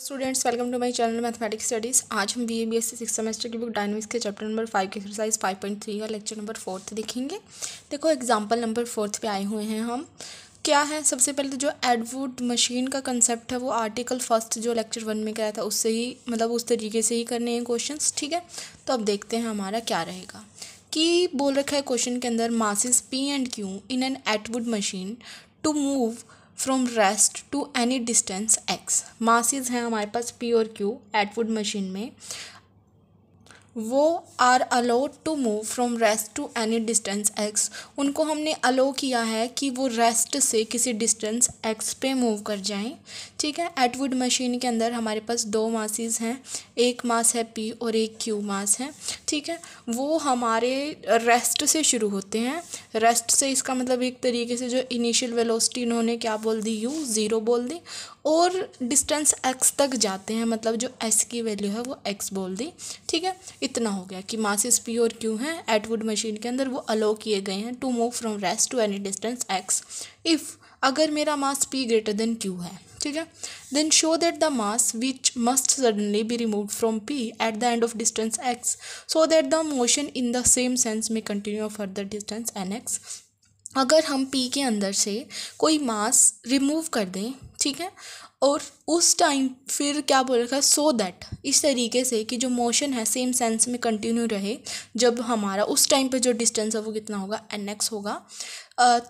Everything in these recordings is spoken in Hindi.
students welcome to my channel mathematics studies आज हम B A B S C six semester की बुक डायनमिक्स के चैप्टर नंबर फाइव के एक्सरसाइज फाइव पॉइंट थ्री का लेक्चर नंबर फोर्थ देखेंगे देखो एग्जांपल नंबर फोर्थ पे आए हुए हैं हम क्या है सबसे पहले तो जो एडवुड मशीन का कंसेप्ट है वो आर्टिकल फर्स्ट जो लेक्चर वन में कराया था उससे ही मतलब उस तरीके से ही करने हैं क्वेश्चन ठीक है तो अब देखते हैं हमारा क्या रहेगा कि बोल रखा है क्वेश्चन के अंदर masses P and Q in an Atwood machine to move from rest to any distance X masses हैं हमारे पास पी और क्यू एटवुड मशीन में वो are allowed to move from rest to any distance X उनको हमने अलो किया है कि वो रेस्ट से किसी डिस्टेंस एक्स पे मूव कर जाएं ठीक है एटवुड मशीन के अंदर हमारे पास दो मासिस हैं एक मास है पी और एक क्यू मास है ठीक है वो हमारे रेस्ट से शुरू होते हैं रेस्ट से इसका मतलब एक तरीके से जो इनिशियल वेलोसिटी इन्होंने क्या बोल दी यू ज़ीरो बोल दी और डिस्टेंस एक्स तक जाते हैं मतलब जो एस की वैल्यू है वो एक्स बोल दी ठीक है इतना हो गया कि मासिस पी और क्यू हैं एटवुड मशीन के अंदर वो अलो किए गए हैं to move from rest to any distance X if अगर मेरा mass P greater than Q है ठीक है then show that the mass which must suddenly be remove from P at the end of distance X so that the motion in the same sense में continue further distance N X अगर हम पी के अंदर से कोई मास रिमूव कर दें ठीक है और उस टाइम फिर क्या बोल रखा है सो दैट इस तरीके से कि जो मोशन है सेम सेंस में कंटिन्यू रहे जब हमारा उस टाइम पर जो डिस्टेंस है वो कितना होगा एन एक्स होगा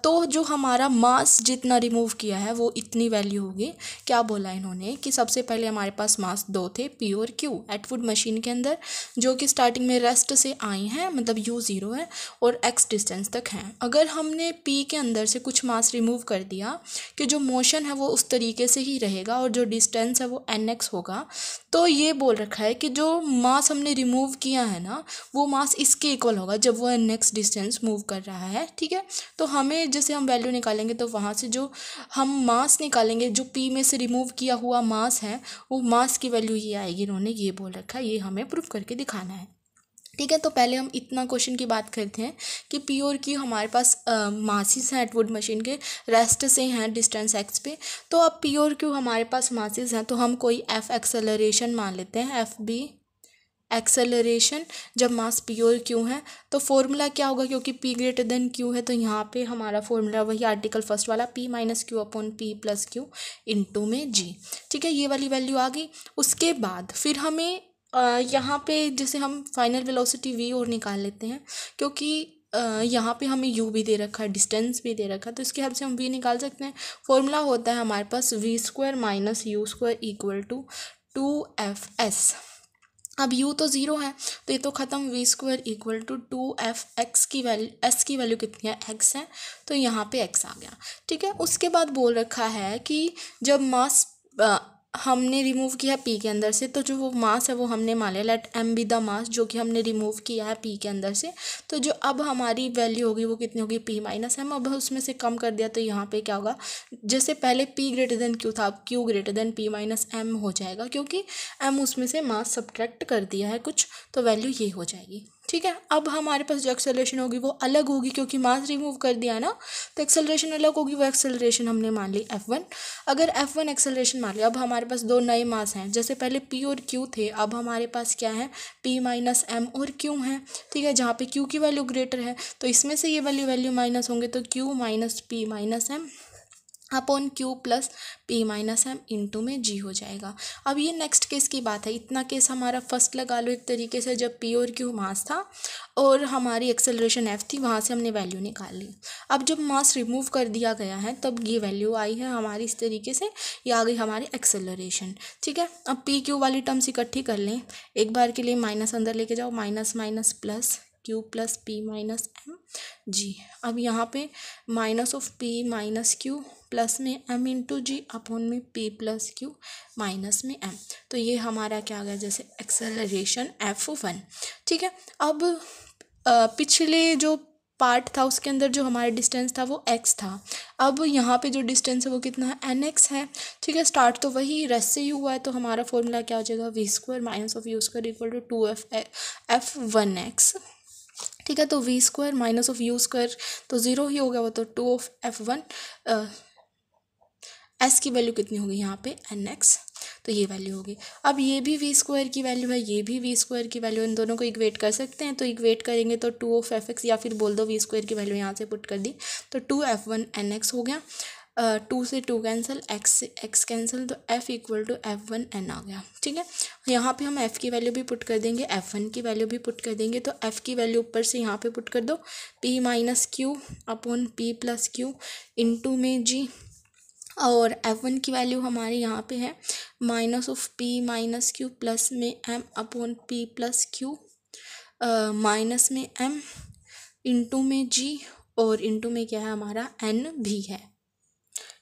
तो जो हमारा मास जितना रिमूव किया है वो इतनी वैल्यू होगी क्या बोला इन्होंने कि सबसे पहले हमारे पास मास दो थे पी और क्यू एटवुड मशीन के अंदर जो कि स्टार्टिंग में रेस्ट से आई हैं मतलब यू ज़ीरो है और एक्स डिस्टेंस तक हैं अगर हमने पी के अंदर से कुछ मास रिमूव कर दिया कि जो मोशन है वो उस तरीके से ही रहेगा और जो डिस्टेंस है वो एन एक्स होगा तो ये बोल रखा है कि जो मास हमने रिमूव किया है ना वो मास इसके इक्वल होगा जब वो एन एक्स डिस्टेंस मूव कर रहा है ठीक है तो हमें जैसे हम वैल्यू निकालेंगे तो वहाँ से जो हम मास निकालेंगे जो पी में से रिमूव किया हुआ मास है वो मास की वैल्यू ये आएगी इन्होंने ये बोल रखा है ये हमें प्रूफ करके दिखाना है ठीक है तो पहले हम इतना क्वेश्चन की बात करते हैं कि प्योर की हमारे पास मासिस हैं एटवुड मशीन के रेस्ट से हैं डिस्टेंस एक्स पे तो अब प्योर क्यू हमारे पास मासिस हैं तो हम कोई एफ एक्सेलरेशन मान लेते हैं एफ बी एक्सेलरेशन जब मास पी और क्यू है तो फॉर्मूला क्या होगा क्योंकि पी ग्रेटर देन क्यू है तो यहाँ पे हमारा फॉर्मूला वही आर्टिकल फर्स्ट वाला P minus Q upon P plus Q into में जी ठीक है ये वाली वैल्यू आ गई उसके बाद फिर हमें यहाँ पे जैसे हम फाइनल वेलोसिटी वी और निकाल लेते हैं क्योंकि यहाँ पे हमें यू भी दे रखा है डिस्टेंस भी दे रखा है तो इसके हेल्प से हम वी निकाल सकते हैं फॉर्मूला होता है हमारे पास V square minus U square equal to two F S अब यू तो ज़ीरो है तो ये तो ख़त्म V square equal to two F X की वैल्यू एस की वैल्यू कितनी है एक्स है तो यहाँ पे एक्स आ गया ठीक है उसके बाद बोल रखा है कि जब मास हमने रिमूव किया है पी के अंदर से तो जो वो मास है वो हमने मान लिया let M be the mass जो कि हमने रिमूव किया है पी के अंदर से तो जो अब हमारी वैल्यू होगी वो कितनी होगी पी माइनस एम अब उसमें से कम कर दिया तो यहाँ पे क्या होगा जैसे पहले पी ग्रेटर देन क्यू था अब Q greater than P minus M हो जाएगा क्योंकि एम उसमें से मास सब्ट्रैक्ट कर दिया है कुछ तो वैल्यू ये हो जाएगी ठीक है अब हमारे पास जो एक्सेलरेशन होगी वो अलग होगी क्योंकि मास रिमूव कर दिया ना तो एक्सेलरेशन अलग होगी वो एक्सेलरेशन हमने मान ली एफ वन अगर एफ वन एक्सेलरेशन मान लिया अब हमारे पास दो नए मास हैं जैसे पहले पी और क्यू थे अब हमारे पास क्या है पी माइनस एम और क्यू हैं ठीक है जहाँ पे क्यू की वैल्यू ग्रेटर है तो इसमें से ये वैल्यू वैल्यू माइनस होंगे तो Q minus P minus M upon Q plus P minus M into में जी हो जाएगा अब ये नेक्स्ट केस की बात है इतना केस हमारा फर्स्ट लगा लो एक तरीके से जब पी और क्यू मास था और हमारी एक्सेलरेशन एफ थी वहाँ से हमने वैल्यू निकाल ली अब जब मास रिमूव कर दिया गया है तब ये वैल्यू आई है हमारी इस तरीके से ये आ गई हमारी एक्सेलरेशन ठीक है अब पी क्यू वाली टर्म्स इकट्ठी कर लें एक बार के लिए माइनस अंदर लेके जाओ minus minus plus Q plus P minus M g अब यहाँ पे minus of P minus Q plus में एम इंटू जी अपॉन में पी प्लस क्यू माइनस में एम तो ये हमारा क्या आ गया जैसे एक्सेलरेशन एफ वन ठीक है अब पिछले जो पार्ट था उसके अंदर जो हमारा डिस्टेंस था वो एक्स था अब यहाँ पे जो डिस्टेंस है वो कितना है एन एक्स है ठीक है स्टार्ट तो वही रेस से ही हुआ है तो हमारा फॉर्मूला क्या हो जाएगा V square minus of U square equal to two F F one X ठीक है तो V square minus of U square तो ज़ीरो ही हो गया वो तो two of F one S की वैल्यू कितनी होगी यहाँ पे एन एक्स तो ये वैल्यू होगी अब ये भी वी स्क्वायर की वैल्यू है ये भी वी स्क्वायर की वैल्यू इन दोनों को इक्वेट कर सकते हैं तो इक्वेट करेंगे तो टू ऑफ एफ एक्स या फिर बोल दो वी स्क्वायर की वैल्यू यहाँ से पुट कर दी तो two F one N X हो गया टू से टू कैंसिल एक्स से एक्स कैंसिल तो F equal to F one N आ गया ठीक है यहाँ पे हम एफ़ की वैल्यू भी पुट कर देंगे एफ़ वन की वैल्यू भी पुट कर देंगे तो एफ़ की वैल्यू ऊपर से यहाँ पे पुट कर दो P minus Q upon P plus Q two में जी और एफ वन की वैल्यू हमारे यहाँ पे है minus of P minus Q plus में M upon P plus Q minus में एम इंटू में जी और इंटू में क्या है हमारा एन भी है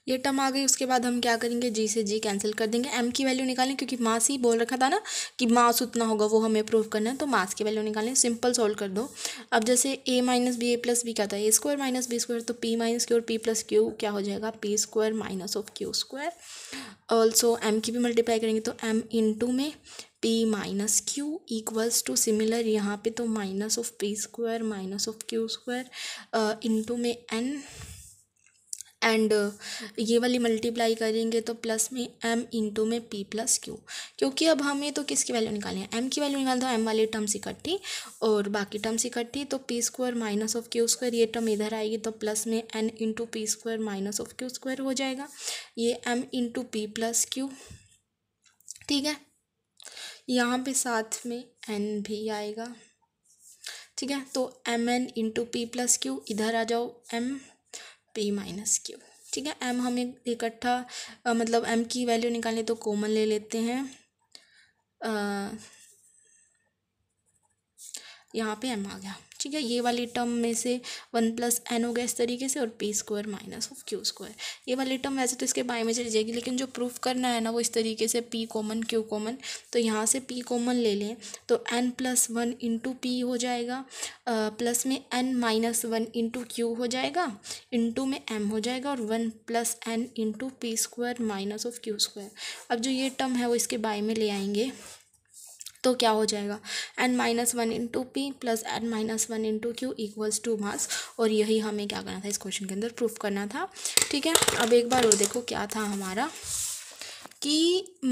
ये टर्म आ गई उसके बाद हम क्या करेंगे जी से जी कैंसिल कर देंगे एम की वैल्यू निकालें क्योंकि मास ही बोल रखा था ना कि मास उतना होगा वो हमें प्रूव करना है तो मास की वैल्यू निकालें सिंपल सॉल्व कर दो अब जैसे A minus B A plus B क्या था A square minus B square तो पी माइनस क्यू और पी प्लस क्यू क्या हो जाएगा P square minus of Q square also M की भी मल्टीप्लाई करेंगे तो एम इन टू में P minus Q equals to similar यहाँ पे तो minus of P square minus of Q square into में एन एंड ये वाली मल्टीप्लाई करेंगे तो प्लस में एम इंटू में पी प्लस क्यू क्योंकि अब हमें तो किसकी वैल्यू निकालनी है एम की वैल्यू निकाल दो एम वाले टर्म्स इकट्ठी और बाकी टर्म्स इकट्ठी तो P square minus of Q square ये टर्म इधर आएगी तो प्लस में N into P square minus of Q square हो जाएगा ये M into P plus Q ठीक है यहाँ पे साथ में एन भी आएगा ठीक है तो M N into P plus Q इधर आ जाओ एम पी माइनस क्यू ठीक है एम हमें इकट्ठा मतलब एम की वैल्यू निकालने तो कॉमन ले लेते हैं यहाँ पे एम आ गया ठीक है ये वाली टर्म में से वन प्लस एन हो गया इस तरीके से और P square minus of Q square ये वाली टर्म वैसे तो इसके बाय में चली जाएगी लेकिन जो प्रूफ करना है ना वो इस तरीके से पी कॉमन क्यू कॉमन तो यहाँ से पी कॉमन ले लें तो N plus one into P हो जाएगा प्लस में N minus one into Q हो जाएगा इंटू में एम हो जाएगा और one plus N into P square minus of Q square अब जो ये टर्म है वो इसके बाय में ले आएंगे तो क्या हो जाएगा N minus one into P plus N minus one into Q equals to mass और यही हमें क्या करना था इस क्वेश्चन के अंदर प्रूफ करना था ठीक है अब एक बार और देखो क्या था हमारा कि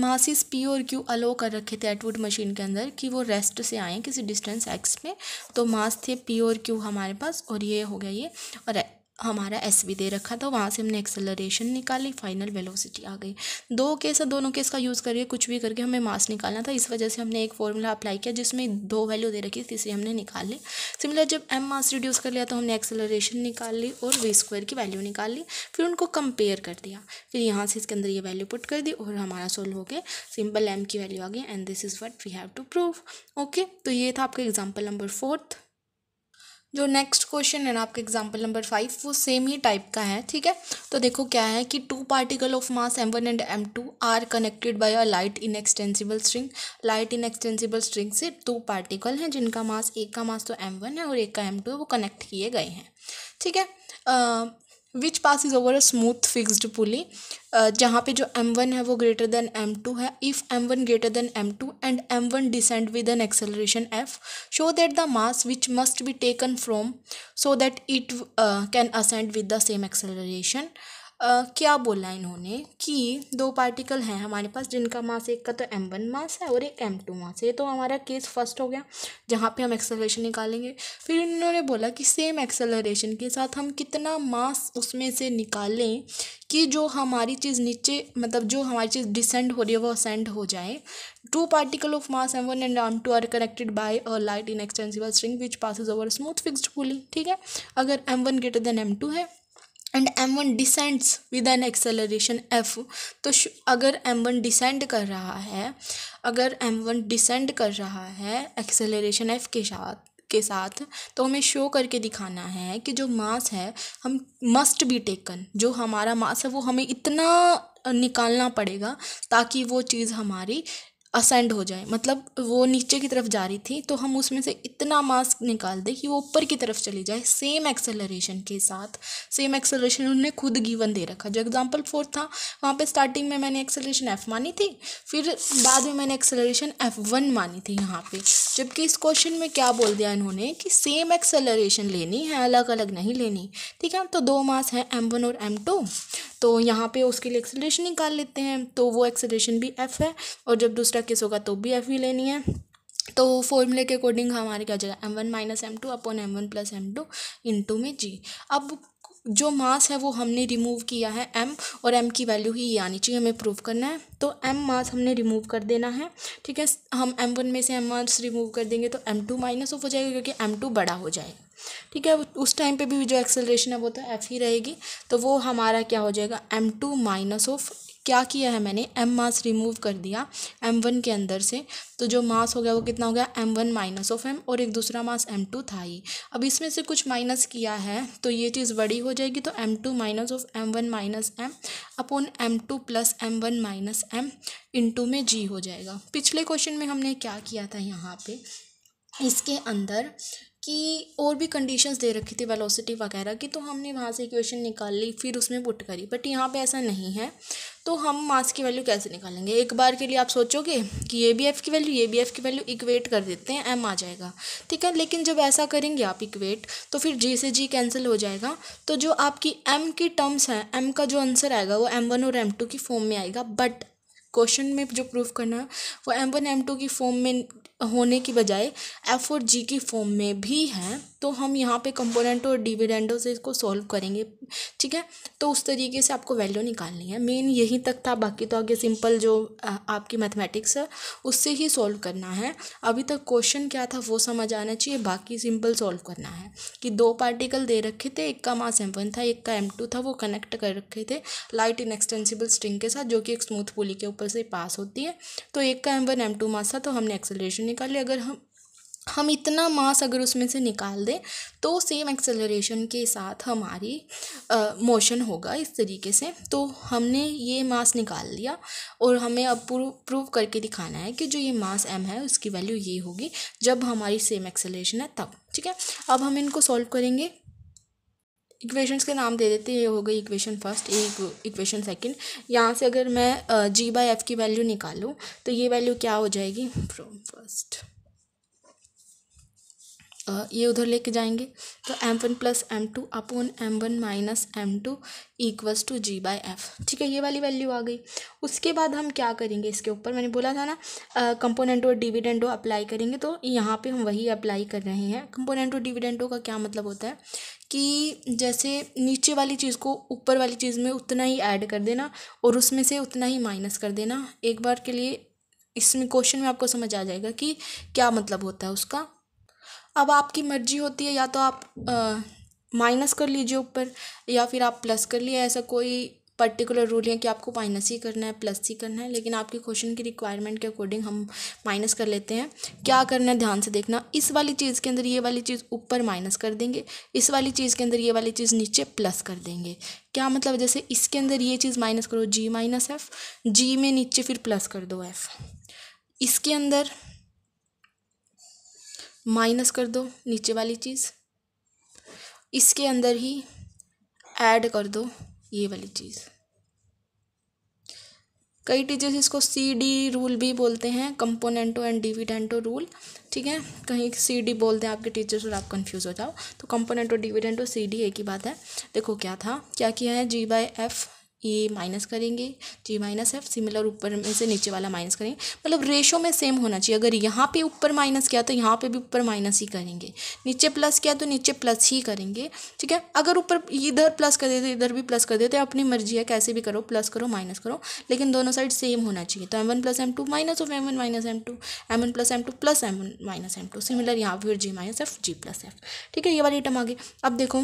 मासिस पी और क्यू अलो कर रखे थे एटवुड मशीन के अंदर कि वो रेस्ट से आए किसी डिस्टेंस एक्स पे तो मास थे पी और क्यू हमारे पास और ये हो गया ये और हमारा एस बी दे रखा था वहाँ से हमने एक्सेलरेशन निकाली फाइनल वेलोसिटी आ गई दो केस है दोनों केस का यूज़ करके कुछ भी करके हमें मास निकालना था इस वजह से हमने एक फॉर्मूला अप्लाई किया जिसमें दो वैल्यू दे रखी तीसरी हमने निकाल ली सिमिलर जब एम मास रिड्यूस कर लिया तो हमने एक्सेलरेशन निकाल ली और वी स्क्वायर की वैल्यू निकाल ली फिर उनको कंपेयर कर दिया फिर यहाँ से इसके अंदर ये वैल्यू पुट कर दी और हमारा सोल्व हो गया सिंपल एम की वैल्यू आ गई and this is what we have to prove okay तो ये था आपका एग्जाम्पल नंबर फोर्थ जो नेक्स्ट क्वेश्चन है ना आपका एग्जाम्पल नंबर फाइव वो सेम ही टाइप का है ठीक है तो देखो क्या है कि two particle of mass M one and M two are connected by a light inextensible string light inextensible string से टू पार्टिकल हैं जिनका मास एक का मास तो एम वन है और एक का एम टू है वो कनेक्ट किए गए हैं ठीक है which pass is over a smooth fixed pulley जहाँ पे जो एम वन है वो ग्रेटर देन एम टू है if M one greater than M two and M one descend with an acceleration F show that the mass which must be taken from so that it can ascend with the same acceleration क्या बोला इन्होंने कि दो पार्टिकल हैं हमारे पास जिनका मास एक का तो एम वन मास है और एक एम टू मास है तो हमारा केस फर्स्ट हो गया जहाँ पे हम एक्सेलरेशन निकालेंगे फिर इन्होंने बोला कि सेम एक्सेलरेशन के साथ हम कितना मास उसमें से निकालें कि जो हमारी चीज़ नीचे मतलब जो हमारी चीज़ डिसेंड हो रही है वो असेंड हो जाए two particle of mass M one and M two are connected by a light inextensible string which passes over smooth fixed pulling ठीक है अगर M one greater than M two है and M one descends with an acceleration F तो अगर एम वन डिसेंड कर रहा है अगर एम वन डिसेंड कर रहा है एक्सेलरेशन एफ के साथ के साथ तो हमें शो करके दिखाना है कि जो मास है हम मस्ट बी टेकन जो हमारा मास है वो हमें इतना निकालना पड़ेगा ताकि वो चीज़ हमारी असेंड हो जाए मतलब वो नीचे की तरफ जा रही थी तो हम उसमें से इतना मास निकाल दें कि वो ऊपर की तरफ चली जाए सेम एक्सेलरेशन के साथ सेम एक्सेलरेशन उन्होंने खुद गिवन दे रखा जो एग्जाम्पल फोर्थ था वहाँ पे स्टार्टिंग में मैंने एक्सेलरेशन एफ मानी थी फिर बाद में मैंने एक्सेलरेशन एफ वन मानी थी यहाँ पर जबकि इस क्वेश्चन में क्या बोल दिया इन्होंने कि सेम एक्सेलरेशन लेनी है अलग अलग नहीं लेनी ठीक है तो दो मास हैं एम वन और एम टू तो यहाँ पर उसके लिए एक्सेलरेशन निकाल लेते हैं तो वो एक्सेलरेशन भी एफ है और जब दूसरा किस होगा तो भी एफ ई लेनी है तो फॉर्मूले के अकॉर्डिंग हमारे क्या हो जाएगा M one minus M two upon M one plus M two into में जी अब जो मास है वो हमने रिमूव किया है एम और एम की वैल्यू ही ये आनी चाहिए हमें प्रूव करना है तो एम मास हमने रिमूव कर देना है ठीक है हम एम वन में से एम मास रिमूव कर देंगे तो एम टू माइनस ऑफ हो जाएगा क्योंकि एम टू बड़ा हो जाएगा ठीक है उस टाइम पे भी जो एक्सेलरेशन है वो तो एफ ही रहेगी तो वो हमारा क्या हो जाएगा एम टू माइनस ऑफ क्या किया है मैंने एम मास रिमूव कर दिया एम वन के अंदर से तो जो मास हो गया वो कितना हो गया M one minus of M और एक दूसरा मास एम टू था ही अब इसमें से कुछ माइनस किया है तो ये चीज़ बड़ी हो जाएगी तो M two minus of M one minus M upon M two plus M one minus M into में जी हो जाएगा पिछले क्वेश्चन में हमने क्या किया था यहाँ पे इसके अंदर कि और भी कंडीशंस दे रखी थी वेलोसिटी वगैरह की तो हमने वहाँ से इक्वेशन निकाल ली फिर उसमें पुट करी बट यहाँ पे ऐसा नहीं है तो हम मास की वैल्यू कैसे निकालेंगे एक बार के लिए आप सोचोगे कि ये बी एफ़ की वैल्यू ये बी एफ़ की वैल्यू इक्वेट कर देते हैं एम आ जाएगा ठीक है लेकिन जब ऐसा करेंगे आप इक्वेट तो फिर जी से जी कैंसिल हो जाएगा तो जो आपकी एम की टर्म्स हैं एम का जो आंसर आएगा वो एम वन और एम टू की फॉर्म में आएगा बट क्वेश्चन में जो प्रूफ करना है वो एम वन एम टू की फॉर्म में होने की बजाय एफ और जी की फॉर्म में भी है तो हम यहाँ पे कंपोनेंट और डिविडेंडो से इसको सॉल्व करेंगे ठीक है तो उस तरीके से आपको वैल्यू निकालनी है मेन यहीं तक था बाकी तो आगे सिंपल जो आपकी मैथमेटिक्स है उससे ही सॉल्व करना है अभी तक क्वेश्चन क्या था वो समझ आना चाहिए बाकी सिंपल सॉल्व करना है कि दो पार्टिकल दे रखे थे एक का मास एम वन था एक का एम टू था वो कनेक्ट कर रखे थे लाइट इनएक्सटेंसिबल स्ट्रिंग के साथ जो कि एक स्मूथ पुली के ऊपर से पास होती है तो एक का M one M two mass था तो हमने एक्सेलेशन निकाली अगर हम हम इतना मास अगर उसमें से निकाल दें तो सेम एक्सेलरेशन के साथ हमारी मोशन होगा इस तरीके से तो हमने ये मास निकाल लिया और हमें अब प्रूव प्रूव करके दिखाना है कि जो ये मास एम है उसकी वैल्यू ये होगी जब हमारी सेम एक्सेलरेशन है तब ठीक है अब हम इनको सॉल्व करेंगे इक्वेशंस के नाम दे देते हैं ये हो गई इक्वेशन फर्स्ट एक इक्वेशन सेकंड यहाँ से अगर मैं जी बाई एफ़ की वैल्यू निकालूँ तो ये वैल्यू क्या हो जाएगी फ्रॉम फर्स्ट ये उधर लेके जाएंगे तो M one plus M two upon M one minus M two equals to G by F ठीक है ये वाली वैल्यू आ गई उसके बाद हम क्या करेंगे इसके ऊपर मैंने बोला था ना कंपोनेंटो और डिविडेंडो अप्लाई करेंगे तो यहाँ पे हम वही अप्लाई कर रहे हैं कंपोनेंट और डिविडेंडो का क्या मतलब होता है कि जैसे नीचे वाली चीज़ को ऊपर वाली चीज़ में उतना ही ऐड कर देना और उसमें से उतना ही माइनस कर देना एक बार के लिए इसमें क्वेश्चन में आपको समझ आ जाएगा कि क्या मतलब होता है उसका अब आपकी मर्ज़ी होती है या तो आप माइनस कर लीजिए ऊपर या फिर आप प्लस कर लिए ऐसा कोई पर्टिकुलर रूल है कि आपको माइनस ही करना है प्लस ही करना है लेकिन आपकी क्वेश्चन की रिक्वायरमेंट के अकॉर्डिंग हम माइनस कर लेते हैं क्या करना है ध्यान से देखना इस वाली चीज़ के अंदर ये वाली चीज़ ऊपर माइनस कर देंगे इस वाली चीज़ के अंदर ये वाली चीज़ नीचे प्लस कर देंगे क्या मतलब जैसे इसके अंदर ये चीज़ माइनस करो जी माइनस एफ जी में नीचे फिर प्लस कर दो एफ इसके अंदर माइनस कर दो नीचे वाली चीज़ इसके अंदर ही ऐड कर दो ये वाली चीज़ कई टीचर्स इसको सी डी रूल भी बोलते हैं कंपोनेंटो एंड डिविडेंटो रूल ठीक है कहीं सी डी बोलते हैं आपके टीचर्स और आप कंफ्यूज हो जाओ तो कंपोनेंटो डिविडेंटो सी डी एक ही बात है देखो क्या था क्या किया है जी बाई एफ ये माइनस करेंगे जी माइनस है सिमिलर ऊपर में से नीचे वाला माइनस करेंगे मतलब रेशो में सेम होना चाहिए अगर यहाँ पे ऊपर माइनस किया तो यहाँ पे भी ऊपर माइनस ही करेंगे नीचे प्लस किया तो नीचे प्लस ही करेंगे ठीक है अगर ऊपर इधर प्लस कर देते इधर भी प्लस कर देते अपनी मर्जी है कैसे भी करो प्लस करो माइनस करो लेकिन दोनों साइड सेम होना चाहिए तो M one plus M two minus of M one minus M two M one plus M two plus M one minus M two similar यहाँ फिर G minus F G plus F ठीक है ये वाली आइटम आगे अब देखो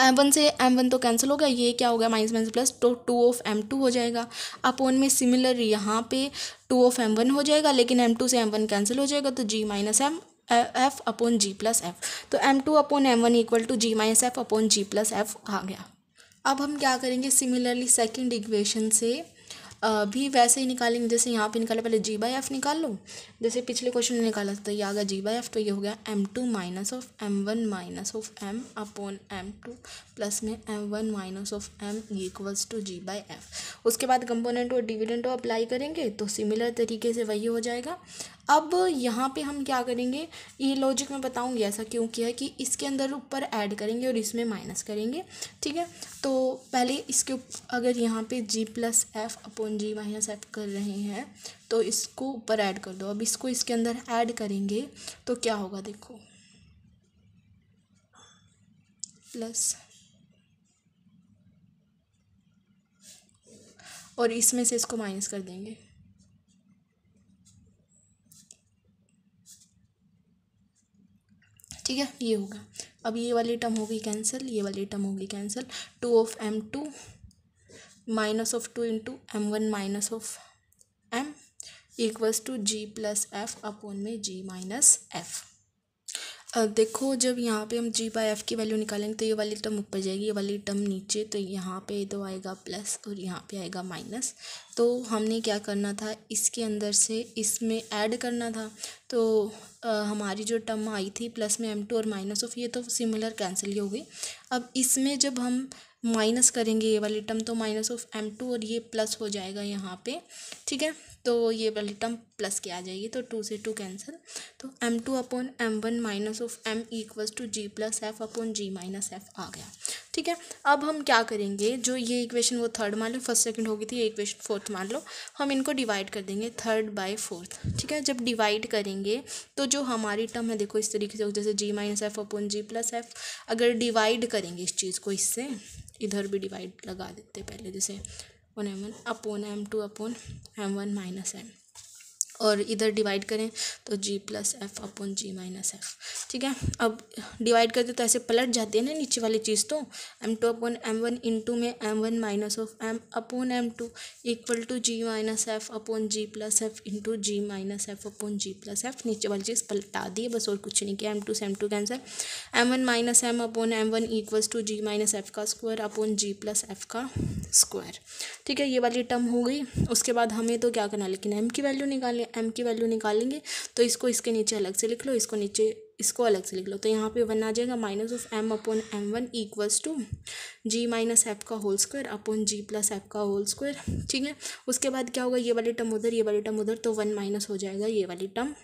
एम वन से एम वन तो कैंसिल हो गया ये क्या हो गया माइनस माइनस प्लस तो टू ऑफ एम टू हो जाएगा अपोन में सिमिलर यहाँ पे टू ऑफ एम वन हो जाएगा लेकिन एम टू से एम वन कैंसिल हो जाएगा तो G minus M F upon G plus F तो M two upon M one equal to G minus F upon G plus F आ गया अब हम क्या करेंगे सिमिलरली सेकेंड इक्वेशन से भी वैसे ही निकालेंगे जैसे यहाँ पे निकाला पहले जी बाई एफ निकाल लो जैसे पिछले क्वेश्चन में निकाला था ये आ गया जी बाई एफ तो ये हो गया M two minus of M one minus of M upon M two plus में M one minus of M equals to G by F उसके बाद कंपोनेंट और डिविडेंट को अप्लाई करेंगे तो सिमिलर तरीके से वही हो जाएगा अब यहाँ पे हम क्या करेंगे ये लॉजिक मैं बताऊँगी ऐसा क्यों किया है कि इसके अंदर ऊपर ऐड करेंगे और इसमें माइनस करेंगे ठीक है तो पहले इसके अगर यहाँ पे G plus F upon G minus F कर रहे हैं तो इसको ऊपर ऐड कर दो अब इसको इसके अंदर ऐड करेंगे तो क्या होगा देखो प्लस और इसमें से इसको माइनस कर देंगे ठीक है ये होगा अब ये वाली टर्म होगी कैंसिल ये वाली टर्म होगी cancel two of M two minus of two into M one minus of M equals to G plus F upon में जी माइनस एफ़ देखो जब यहाँ पे हम जी बाई एफ़ की वैल्यू निकालेंगे तो ये वाली टर्म ऊपर जाएगी ये वाली टर्म नीचे तो यहाँ पे तो आएगा प्लस और यहाँ पे आएगा माइनस तो हमने क्या करना था इसके अंदर से इसमें ऐड करना था तो आ, हमारी जो टर्म आई थी प्लस में एम टू और माइनस ऑफ ये तो सिमिलर कैंसिल ही हो गई अब इसमें जब हम माइनस करेंगे ये वाली टर्म तो माइनस ऑफ एम टू और ये प्लस हो जाएगा यहाँ पे ठीक है तो ये वाली टर्म प्लस की आ जाएगी तो टू से टू कैंसिल तो M two upon M one minus of M equals to G plus F upon G minus F आ गया ठीक है अब हम क्या करेंगे जो ये इक्वेशन वो थर्ड मान लो फर्स्ट सेकंड होगी थी ये इक्वेशन फोर्थ मान लो हम इनको डिवाइड कर देंगे थर्ड बाय फोर्थ ठीक है जब डिवाइड करेंगे तो जो हमारी टर्म है देखो इस तरीके से जैसे G minus F upon G plus F अगर डिवाइड करेंगे इस चीज़ को इससे इधर भी डिवाइड लगा देते पहले जैसे upon M one upon M two upon M one minus M और इधर डिवाइड करें तो G plus F upon G minus F ठीक है अब डिवाइड करते तो ऐसे पलट जाती है ना नीचे वाली चीज़ तो M two upon M one into में M one minus of M upon M two equal to G minus F upon G plus F into G minus F upon G plus F नीचे वाली चीज़ पलटा दी है बस और कुछ नहीं किया एम टू से M two cancel M one minus M upon M one equals to G minus F का square upon G plus F का स्क्वायर ठीक है ये वाली टर्म हो गई उसके बाद हमें तो क्या करना लेकिन एम की वैल्यू निकालें एम की वैल्यू निकालेंगे तो इसको इसके नीचे अलग से लिख लो इसको नीचे इसको अलग से लिख लो तो यहाँ पे वन आ जाएगा minus of M upon M one equals to G minus F का whole square upon G plus F का होल स्क्वायर ठीक है उसके बाद क्या होगा ये वाली टर्म उधर ये वाली टर्म उधर तो वन माइनस हो जाएगा ये वाली टर्म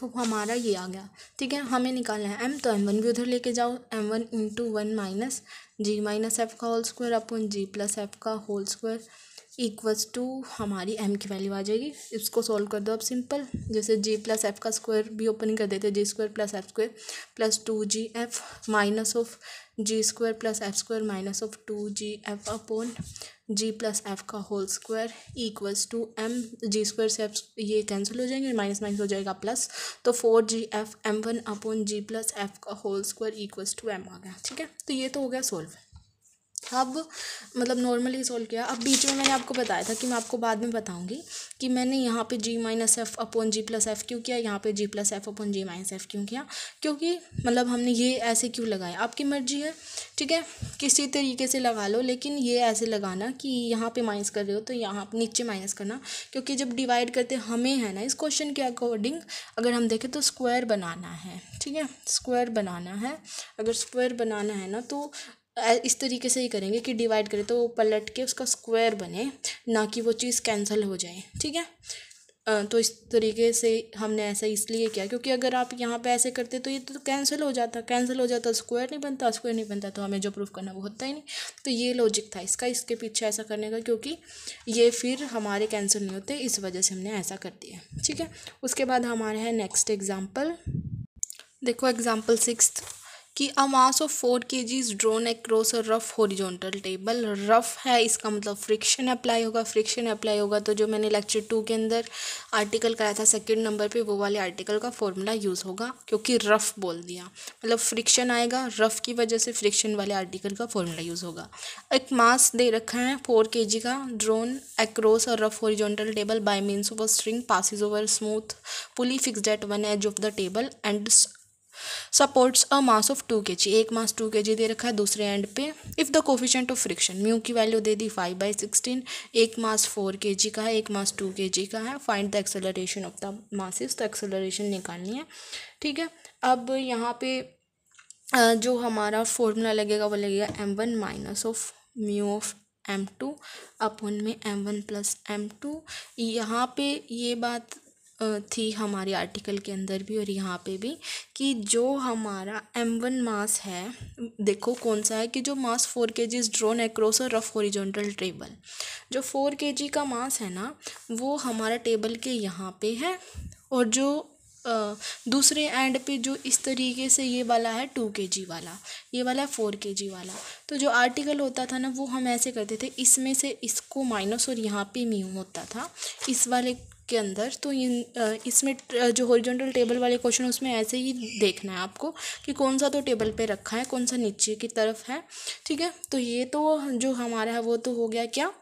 तो हमारा ये आ गया ठीक है हमें निकालना है एम तो एम वन भी उधर लेके जाओ M one into one minus G minus F का whole square upon G plus F का होल स्क्वायर इक्वस टू हमारी एम की वैल्यू आ जाएगी इसको सॉल्व कर दो आप सिंपल जैसे जी प्लस एफ का स्क्वायर भी ओपनिंग कर देते हैं G square plus F square plus two G F minus of G square plus F square minus of two G F upon G plus F का whole square equals to M G square से एफ ये कैंसिल हो जाएंगे माइनस माइनस हो जाएगा प्लस तो four G F M one upon G plus F का whole square equals to M आ गया ठीक है तो ये तो हो गया सोल्व अब मतलब नॉर्मली सॉल्व किया अब बीच में मैंने आपको बताया था कि मैं आपको बाद में बताऊंगी कि मैंने यहाँ पे G minus F upon G plus F क्यों किया यहाँ पे G plus F upon G minus F क्यों किया क्योंकि मतलब हमने ये ऐसे क्यों लगाया आपकी मर्जी है ठीक है किसी तरीके से लगा लो लेकिन ये ऐसे लगाना कि यहाँ पर माइनस कर रहे हो तो यहाँ नीचे माइनस करना क्योंकि जब डिवाइड करते हमें है ना इस क्वेश्चन के अकॉर्डिंग अगर हम देखें तो स्क्वायर बनाना है ठीक है स्क्वायर बनाना है अगर स्क्वायर बनाना है ना तो इस तरीके से ही करेंगे कि डिवाइड करें तो वो पलट के उसका स्क्वायर बने ना कि वो चीज़ कैंसिल हो जाए ठीक है तो इस तरीके से हमने ऐसा इसलिए किया क्योंकि अगर आप यहाँ पे ऐसे करते तो ये तो कैंसिल हो जाता कैंसिल हो जाता स्क्वायर नहीं बनता स्क्वायर नहीं बनता तो हमें जो प्रूफ करना वो होता ही नहीं तो ये लॉजिक था इसका इसके पीछे ऐसा करने का क्योंकि ये फिर हमारे कैंसिल नहीं होते इस वजह से हमने ऐसा कर दिया ठीक है उसके बाद हमारे हैं नेक्स्ट एग्ज़ाम्पल देखो एग्ज़ाम्पल सिक्स कि a mass of four K G is drawn across a rough horizontal table rough है इसका मतलब फ्रिक्शन अप्लाई होगा फ्रिक्शन अप्लाई होगा तो जो मैंने लेक्चर टू के अंदर आर्टिकल कराया था सेकेंड नंबर पे वो वाले आर्टिकल का फॉर्मूला यूज़ होगा क्योंकि रफ़ बोल दिया मतलब फ्रिक्शन आएगा रफ़ की वजह से फ्रिक्शन वाले आर्टिकल का फॉर्मूला यूज़ होगा एक मास दे रखा है फोर के जी का ड्रोन एक्रॉस और rough horizontal table by means of a string passes over smooth pulley fixed at one edge of the table and supports a mass of two K G एक मास टू के जी दे रखा है दूसरे एंड पे if the coefficient of friction mu की वैल्यू दे दी फाइव बाई सिक्सटीन एक मास फोर के जी का है एक मास टू के जी का है find the acceleration of the masses तो एक्सेलरेशन निकालनी है ठीक है अब यहाँ पे जो हमारा फॉर्मूला लगेगा वो लगेगा M one minus of mu of M two upon में M one plus M two यहाँ पे ये बात थी हमारे आर्टिकल के अंदर भी और यहाँ पे भी कि जो हमारा एम वन मास है देखो कौन सा है कि जो mass four K G drawn across और रफ ओरिजोनटल टेबल जो फोर के जी का मास है ना वो हमारा टेबल के यहाँ पे है और जो आ, दूसरे एंड पे जो इस तरीके से ये वाला है टू के जी वाला ये वाला है फोर के जी वाला तो जो आर्टिकल होता था ना वो हम ऐसे करते थे इसमें से इसको माइनस और यहाँ पे म्यू होता था इस वाले के अंदर तो इन इसमें जो हॉरिजॉन्टल टेबल वाले क्वेश्चन उसमें ऐसे ही देखना है आपको कि कौन सा तो टेबल पे रखा है कौन सा नीचे की तरफ है ठीक है तो ये तो जो हमारा है वो तो हो गया क्या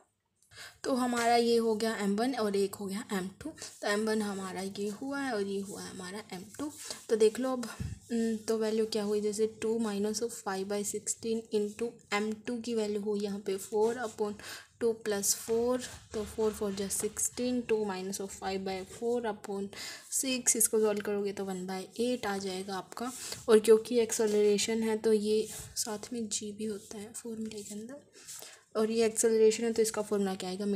तो हमारा ये हो गया एम वन और एक हो गया एम टू तो एम वन हमारा ये हुआ है और ये हुआ है हमारा एम टू तो देख लो अब तो वैल्यू क्या हुई जैसे two minus five by sixteen into M two की वैल्यू हुई यहाँ पे four upon two plus four तो फोर फोर जो sixteen two minus of five by four upon six इसको सॉल्व करोगे तो वन बाई एट आ जाएगा आपका और क्योंकि एक्सेलरेशन है तो ये साथ में जी भी होता है फॉर्मूले के अंदर और ये एक्सेलरेशन है तो इसका फॉर्मूला क्या आएगा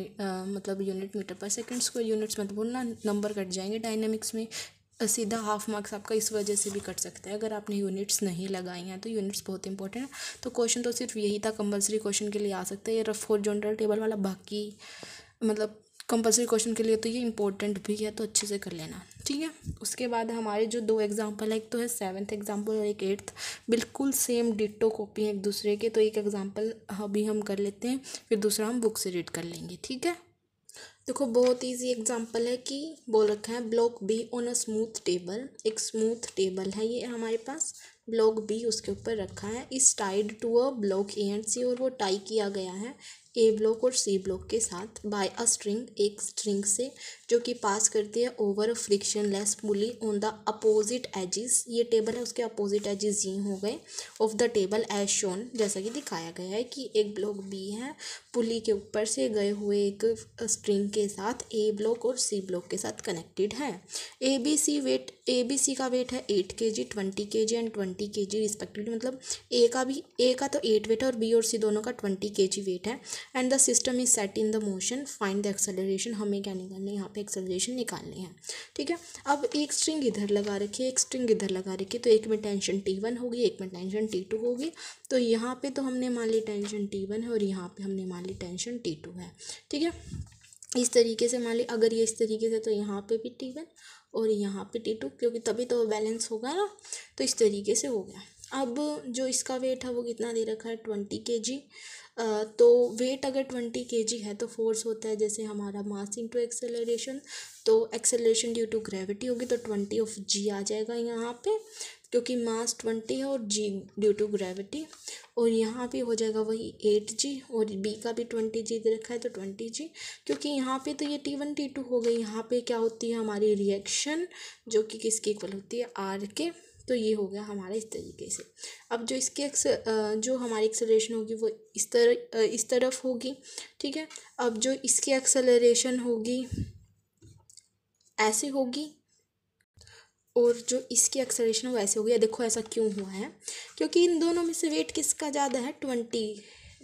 मतलब यूनिट मीटर पर सेकंड को यूनिट्स मत बोलना नंबर कट जाएंगे डायनेमिक्स में सीधा हाफ मार्क्स आपका इस वजह से भी कट सकता है अगर आपने यूनिट्स नहीं लगाई हैं तो यूनिट्स बहुत इंपॉर्टेंट है तो क्वेश्चन तो सिर्फ यही था कंपलसरी क्वेश्चन के लिए आ सकता है ये रफ हॉरिजॉन्टल टेबल वाला बाकी मतलब कंपलसरी क्वेश्चन के लिए तो ये इंपॉर्टेंट भी है तो अच्छे से कर लेना ठीक है उसके बाद हमारे जो दो एग्जाम्पल है एक तो है सेवन्थ एग्जाम्पल और एक एट्थ बिल्कुल सेम डिटो कॉपी है एक दूसरे के तो एक एग्जाम्पल अभी हम कर लेते हैं फिर दूसरा हम बुक से रीड कर लेंगे ठीक है देखो बहुत इजी एग्जांपल है कि बोल रखा है block B on a smooth table एक स्मूथ टेबल है ये हमारे पास ब्लॉक बी उसके ऊपर रखा है is tied to a block A and C और वो टाई किया गया है ए ब्लॉक और सी ब्लॉक के साथ बाय अ स्ट्रिंग एक स्ट्रिंग से जो कि पास करती है over frictionless pulley on the opposite edges ये टेबल है उसके अपोजिट एजिस ये हो गए off the table as shown जैसा कि दिखाया गया है कि एक ब्लॉक बी है पुली के ऊपर से गए हुए एक स्ट्रिंग के साथ ए ब्लॉक और सी ब्लॉक के साथ कनेक्टेड है A B C weight A B C का वेट है एट के G twenty K ji and twenty K ji respectively मतलब ए का भी ए का तो एट वेट है और बी और सी दोनों का ट्वेंटी के जी वेट है and the system is set in the motion find the acceleration हमें क्या निकालना है यहाँ पे एक्सेलरेशन निकालने हैं ठीक है अब एक स्ट्रिंग इधर लगा रखी है एक स्ट्रिंग इधर लगा रखी है तो एक में टेंशन टी वन होगी एक में टेंशन टी टू होगी तो यहाँ पे तो हमने मान ली टेंशन टी वन है और यहाँ पे हमने मान ली टेंशन टी टू है ठीक है इस तरीके से मान ली अगर ये इस तरीके से तो यहाँ पे भी टी वन और यहाँ पे टी टू क्योंकि तभी तो बैलेंस होगा ना तो इस तरीके से हो गया अब जो इसका वेट है वो कितना दे रखा है ट्वेंटी के जी तो वेट अगर ट्वेंटी के जी है तो फोर्स होता है जैसे हमारा मास इंटू एक्सेलरेशन तो एक्सेलरेशन ड्यू टू ग्रेविटी होगी तो ट्वेंटी ऑफ जी आ जाएगा यहाँ पे क्योंकि मास ट्वेंटी है और जी ड्यू टू ग्रेविटी और यहाँ भी हो जाएगा वही एट जी और बी का भी ट्वेंटी जी दे रखा है तो ट्वेंटी जी क्योंकि यहाँ पे तो ये टी वन टी टू हो गई यहाँ पे क्या होती है हमारी रिएक्शन जो कि किसकी इक्वल होती है आर के तो ये हो गया हमारा इस तरीके से अब जो इसकी जो हमारी एक्सेलरेशन होगी वो इस तरह इस तरफ होगी ठीक है अब जो इसकी एक्सेलरेशन होगी ऐसे होगी और जो इसकी एक्सलेशन है वो हो गया देखो ऐसा क्यों हुआ है क्योंकि इन दोनों में से वेट किसका ज़्यादा है ट्वेंटी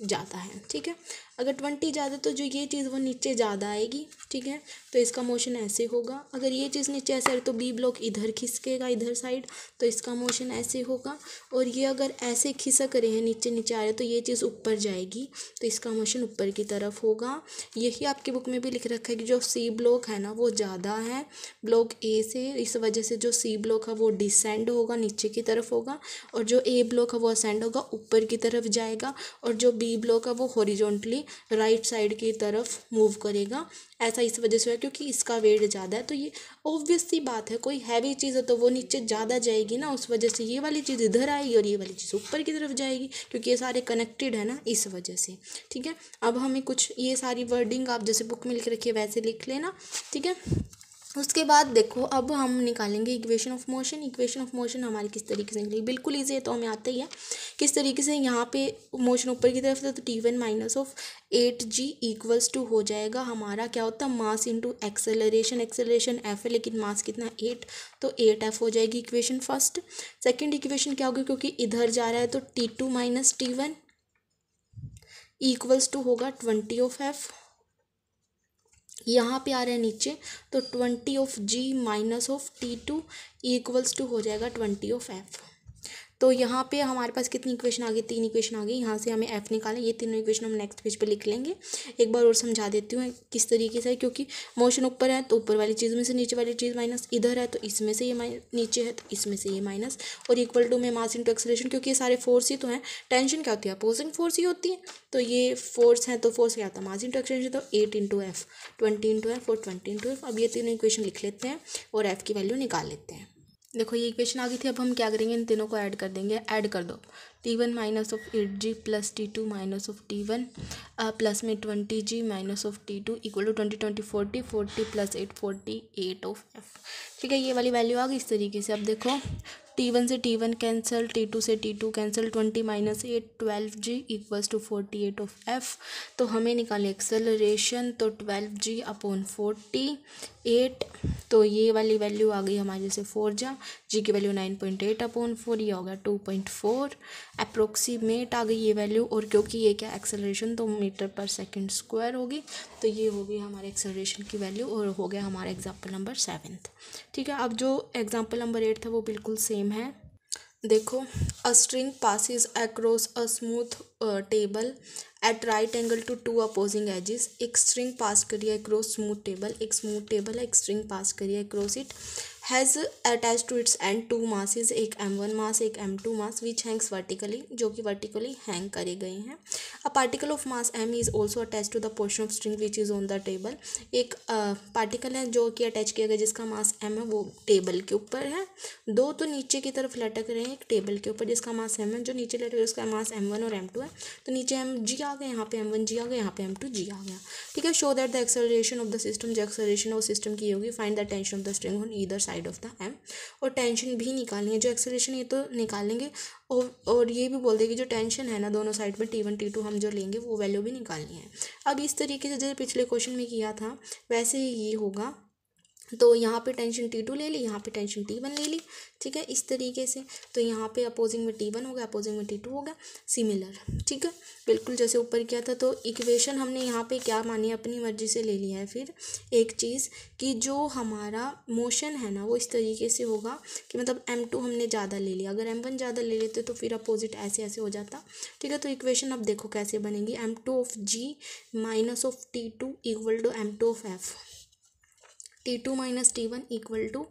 ज़्यादा है ठीक है अगर ट्वेंटी ज़्यादा तो जो ये चीज़ वो नीचे ज़्यादा आएगी ठीक है तो इसका मोशन ऐसे होगा अगर ये चीज़ नीचे ऐसे आए तो बी ब्लॉक इधर खिसकेगा इधर साइड तो इसका मोशन ऐसे होगा और ये अगर ऐसे खिसक रहे हैं नीचे नीचे आ रहे तो ये चीज़ ऊपर जाएगी तो इसका मोशन ऊपर की तरफ होगा यही आपकी बुक में भी लिख रखा है कि जो सी ब्लॉक है ना वो ज़्यादा है ब्लॉक ए से इस वजह से जो सी ब्लॉक है वो डिसेंड होगा नीचे की तरफ होगा और जो ए ब्लॉक है वो असेंड होगा ऊपर की तरफ जाएगा और जो बी ब्लॉक है वो हॉरिजॉन्टली राइट साइड की तरफ मूव करेगा ऐसा इस वजह से है क्योंकि इसका वेट ज़्यादा है तो ये ऑब्वियस सी बात है कोई हैवी चीज़ है तो वो नीचे ज़्यादा जाएगी ना उस वजह से ये वाली चीज़ इधर आएगी और ये वाली चीज़ ऊपर की तरफ जाएगी क्योंकि ये सारे कनेक्टेड है ना इस वजह से ठीक है अब हमें कुछ ये सारी वर्डिंग आप जैसे बुक में लिख रखिए वैसे लिख लेना ठीक है उसके बाद देखो अब हम निकालेंगे equation of motion equation of motion हमारी किस तरीके से निकलेगी बिल्कुल ईजी है तो हमें आता ही है किस तरीके से यहाँ पे मोशन ऊपर की तरफ था तो T one minus of eight G equals to हो जाएगा हमारा क्या होता है mass into acceleration acceleration F है लेकिन मास कितना एट तो एट एफ हो जाएगी इक्वेशन फर्स्ट सेकेंड इक्वेशन क्या होगी क्योंकि इधर जा रहा है तो T two minus T one equals to होगा ट्वेंटी ऑफ एफ यहाँ पे आ रहा है नीचे तो twenty of G minus of T two equals to हो जाएगा ट्वेंटी ऑफ एफ तो यहाँ पे हमारे पास कितनी इक्वेशन आ गई तीन इक्वेशन आ गई यहाँ से हमें एफ निकालें ये तीनों इक्वेशन हम नेक्स्ट पेज पे लिख लेंगे एक बार और समझा देती हूँ किस तरीके से क्योंकि मोशन ऊपर है तो ऊपर वाली चीज़ में से नीचे वाली चीज़ माइनस इधर है तो इसमें से ये नीचे है तो इसमें से ये माइनस और इक्वल टू में मास इंटू एक्सलेशन क्योंकि ये सारे फोर्स ही तो हैं टेंशन क्या होती है अपोजिंग फोर्स ही होती है तो ये फोर्स हैं तो फोर्स क्या होता है मास इंटू एक्सलेशन तो eight into F twenty into F और ट्वेंटी इंटू एफ अब ये तीनों इक्वेशन लिख लेते हैं और एफ की वैल्यू निकाल लेते हैं देखो ये इक्वेशन आ गई थी अब हम क्या करेंगे इन तीनों को ऐड कर देंगे ऐड कर दो T one minus of eight G plus T two minus of T one plus में twenty G minus of T two equal to twenty twenty forty forty plus eight forty eight of F ठीक है ये वाली वैल्यू आ गई इस तरीके से अब देखो टी वन से T one cancel T two से T two cancel twenty minus eight twelve G equals to forty eight of F तो हमें निकाले एक्सेलरेशन तो twelve G upon forty eight तो ये वाली वैल्यू आ गई हमारे से फोर जा जी की value nine point eight upon four ये हो गया टू पॉइंट फोर अप्रोक्सीमेट आ गई ये वैल्यू और क्योंकि ये क्या एक्सेलरेशन तो मीटर पर सेकेंड स्क्वायर होगी तो ये हो गई हमारे एक्सेलरेशन की वैल्यू और हो गया हमारा एग्जाम्पल नंबर सेवन्थ ठीक है अब जो एग्जाम्पल नंबर एट था वो बिल्कुल सेम सेम है देखो a string passes across a smooth table at right angle to two opposing edges एक स्ट्रिंग पास करिए अक्रॉस स्मूथ टेबल एक स्मूथ टेबल है एक स्ट्रिंग पास करिए across it has attach to its end two masses एक एम वन मास एक M two mass which hangs vertically जो कि वर्टिकली हैंग करे गए हैं a particle of mass M is also attach to the portion of string which is on the table एक पार्टिकल uh, है जो कि अटैच किया गया जिसका मास एम है वो टेबल के ऊपर है दो तो नीचे की तरफ लटक रहे हैं एक टेबल के ऊपर जिसका मास एम है जो नीचे लटक रहा है उसका मास एम वन और एम टू है तो नीचे एम जी आ गया यहाँ पे एम वन जी आ गया यहाँ पे एम टू जी आ गया ठीक है show that the acceleration of the system जो एक्सलरेशन है वो सिस्टम की होगी find the tension of the string on either side side of the M और टेंशन भी निकालेंगे जो एक्सेलेशन ये तो निकालेंगे और और ये भी बोल देंगे जो टेंशन है ना दोनों साइड में टी वन टी टू हम जो लेंगे वो वैल्यू भी निकालनी है अब इस तरीके से जैसे पिछले क्वेश्चन में किया था वैसे ही ये होगा तो यहाँ पे टेंशन टी टू ले ली यहाँ पे टेंशन टी वन ले ली ठीक है इस तरीके से तो यहाँ पे अपोजिंग में टी वन होगा अपोजिंग में टी टू होगा सिमिलर ठीक है बिल्कुल जैसे ऊपर किया था तो इक्वेशन हमने यहाँ पे क्या मानी अपनी मर्जी से ले लिया है फिर एक चीज़ कि जो हमारा मोशन है ना वो इस तरीके से होगा कि मतलब एम टू हमने ज़्यादा ले लिया अगर एम वन ज़्यादा ले लेते तो फिर अपोजिट ऐसे ऐसे हो जाता ठीक है तो इक्वेशन अब देखो कैसे बनेगी M two of G minus of T two equal to M two of F T two minus T one equal to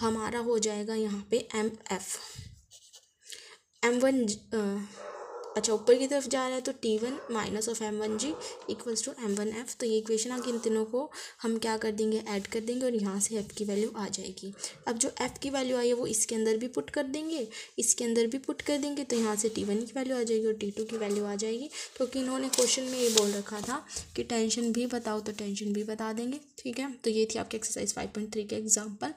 हमारा हो जाएगा यहाँ पे एम एफ एम वन अच्छा ऊपर की तरफ जा रहा है तो T one minus of M one G equals to M one F तो ये इक्वेशन आगे इन तीनों को हम क्या कर देंगे ऐड कर देंगे और यहाँ से एफ़ की वैल्यू आ जाएगी अब जो एफ़ की वैल्यू आई है वो इसके अंदर भी पुट कर देंगे इसके अंदर भी पुट कर देंगे तो यहाँ से टी वन की वैल्यू आ जाएगी और टी टू की वैल्यू आ जाएगी क्योंकि तो इन्होंने क्वेश्चन में ये बोल रखा था कि टेंशन भी बताओ तो टेंशन भी बता देंगे ठीक है तो ये थी आपकी एक्सरसाइज फाइव पॉइंट थ्री के example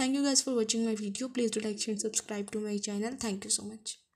thank you guys for watching my video please do like and subscribe to my channel thank you so much